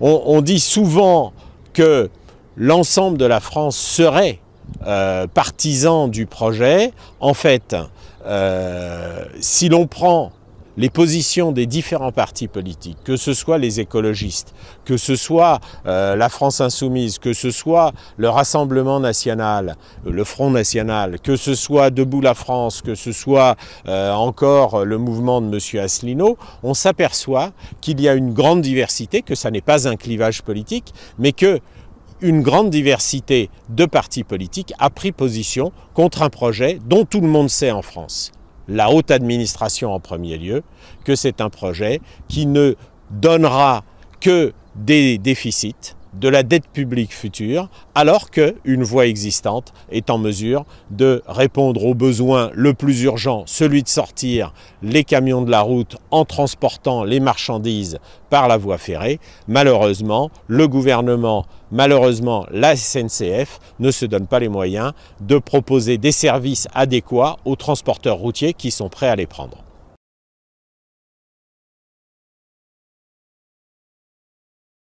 on, dit souvent que l'ensemble de la France serait euh, partisan du projet. En fait, euh, si l'on prend les positions des différents partis politiques, que ce soit les écologistes, que ce soit euh, la France insoumise, que ce soit le Rassemblement national, euh, le Front national, que ce soit Debout la France, que ce soit euh, encore le mouvement de M. Asselineau, on s'aperçoit qu'il y a une grande diversité, que ça n'est pas un clivage politique, mais que une grande diversité de partis politiques a pris position contre un projet dont tout le monde sait en France la haute administration en premier lieu, que c'est un projet qui ne donnera que des déficits, de la dette publique future, alors qu'une voie existante est en mesure de répondre aux besoins le plus urgent, celui de sortir les camions de la route en transportant les marchandises par la voie ferrée. Malheureusement, le gouvernement, malheureusement la SNCF ne se donne pas les moyens de proposer des services adéquats aux transporteurs routiers qui sont prêts à les prendre.